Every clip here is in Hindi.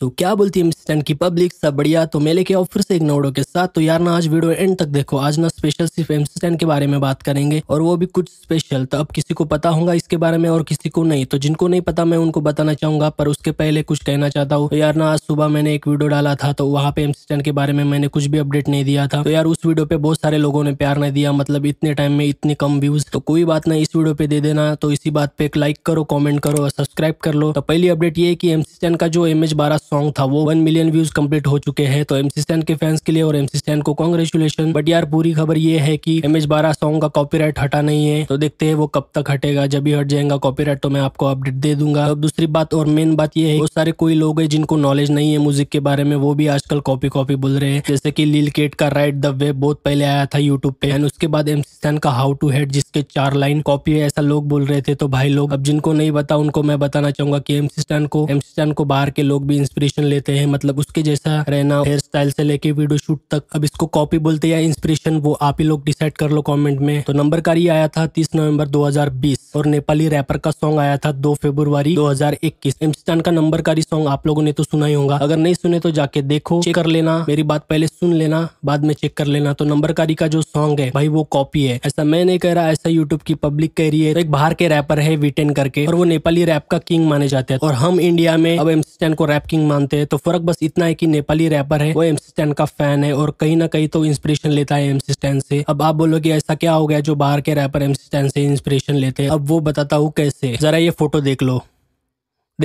तो क्या बोलती है मिस्टैंड की पब्लिक सब बढ़िया तो मेले के ऑफर से एक नोडो के साथ तो यार ना आज वीडियो एंड तक देखो आज ना स्पेशल सिर्फ स्टैंड के बारे में बात करेंगे और वो भी कुछ स्पेशल तो अब किसी को पता होगा इसके बारे में और किसी को नहीं तो जिनको नहीं पता मैं उनको बताना चाहूंगा पर उसके पहले कुछ कहना चाहता हूँ तो यार ना आज सुबह मैंने एक वीडियो डाला था तो वहाँ पे एमस्टैंड के बारे में मैंने कुछ भी अपडेट नहीं दिया था तो यार उस वीडियो पे बहुत सारे लोगों ने प्यार नहीं दिया मतलब इतने टाइम में इतने कम व्यूज तो कोई बात नहीं इस वीडियो पे दे देना तो इसी बात पे एक लाइक करो कॉमेंट करो और सब्सक्राइब कर लो तो पहली अपडेट ये की कि का जो एम एच सॉन्ग था वो वन मिलियन व्यूज कंप्लीट हो चुके हैं तो एमसी स्टैन के फैंस के लिए और एमसी स्टैन को कॉन्ग्रेचुलेशन बट यार पूरी खबर ये है कि एम एच बारह सॉन्ग का राइट हटा नहीं है तो देखते हैं वो कब तक हटेगा जब भी हट जाएगा राइट तो मैं आपको अपडेट दे दूंगा अब दूसरी बात और मेन बात ये है बहुत सारे कोई लोग है जिनको नॉलेज नहीं है म्यूजिक के बारे में वो भी आजकल कॉपी कॉपी बोल रहे हैं जैसे की लील केट का राइट द वे बहुत पहले आया था यूट्यूब पे एंड उसके बाद एमसी स्टैन का हाउ टू हेड जिसके चार लाइन कॉपी है ऐसा लोग बोल रहे थे तो भाई लोग अब जिनको नहीं पता उनको मैं बताना चाहूंगा की एमसी स्टैन को एमसी स्टैन को बाहर के लोग भी इंस्पिरेशन लेते हैं मतलब उसके जैसा रहना हेयर स्टाइल से लेके वीडियो शूट तक अब इसको कॉपी बोलते या इंस्पिरेशन वो आप ही लोग डिसाइड कर लो कमेंट में तो नंबर कारी आया था 30 नवंबर 2020 और नेपाली रैपर का सॉन्ग आया था 2 फरवरी 2021 एमस्टान का नंबर का सॉन्ग आप लोगों ने तो सुना ही होगा अगर नहीं सुने तो जाके देखो चेक कर लेना मेरी बात पहले सुन लेना बाद में चेक कर लेना तो नंबर का जो सॉन्ग है भाई वो कॉपी है ऐसा मैं नहीं कह रहा ऐसा यूट्यूब की पब्लिक कह रही है तो एक बाहर के रैपर है वीटेन करके और वो नेपाली रैप का किंग माने जाते हैं और हम इंडिया में अब एमस्टान को रैप किंग नहीं मानते हैं तो फर्क बस इतना है कि नेपाली रैपर है वो एमसी स्टैंड का फैन है और कहीं ना कहीं तो इंस्पिरेशन लेता है एमसी स्टैंड से अब आप बोलोगे ऐसा क्या हो गया जो बाहर के रैपर एमसी स्टैंड से इंस्पिरेशन लेते हैं अब वो बताता हूँ कैसे जरा ये फोटो देख लो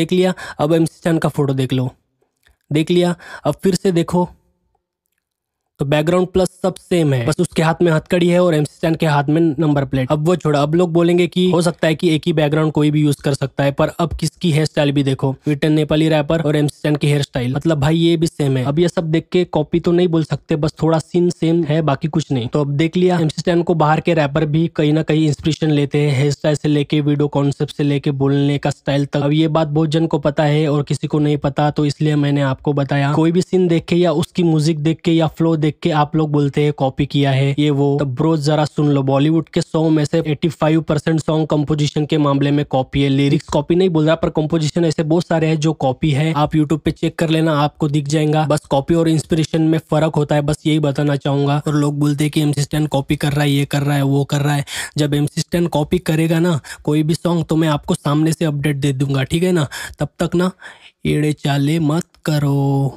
देख लिया अब एमसी स्टैंड का फोटो देख लो देख लिया अब फिर से देखो तो बैकग्राउंड प्लस सब सेम है बस उसके हाथ में हथकड़ी है और एमसी स्टैंड के हाथ में नंबर प्लेट अब वो छोड़ा अब लोग बोलेंगे कि हो सकता है कि एक ही बैकग्राउंड कोई भी यूज कर सकता है पर अब किस की हेयर स्टाइल भी देखो विटन नेपाली रैपर और एमसीन की हेयर स्टाइल मतलब भाई ये भी सेम है अब ये सब देख के कॉपी तो नहीं बोल सकते बस थोड़ा सीन सेम है बाकी कुछ नहीं तो अब देख लिया एमसीन को बाहर के रैपर भी कहीं ना कहीं इंस्पिरेशन लेते हैं हेयर स्टाइल से लेके वीडियो कॉन्सेप्ट से लेके बोलने का स्टाइल तक अब ये बात बहुत जन को पता है और किसी को नहीं पता तो इसलिए मैंने आपको बताया कोई भी सीन देख के या उसकी म्यूजिक देख के या फ्लो देख के आप लोग बोलते हैं कॉपी किया है ये वो तब तो ब्रोज जरा सुन लो बॉलीवुड के सॉन्ग में से 85 परसेंट सॉन्ग कंपोजिशन के मामले में कॉपी है लिरिक्स कॉपी नहीं बोल रहा पर कंपोजिशन ऐसे बहुत सारे हैं जो कॉपी है आप यूट्यूब पे चेक कर लेना आपको दिख जाएगा बस कॉपी और इंस्पिरेशन में फर्क होता है बस यही बताना चाहूंगा और लोग बोलते हैं कि एमसिस्टेंट कॉपी कर रहा है ये कर रहा है वो कर रहा है जब एमसिस्टेंट कॉपी करेगा ना कोई भी सॉन्ग तो मैं आपको सामने से अपडेट दे दूंगा ठीक है ना तब तक ना एड़े चाले मत करो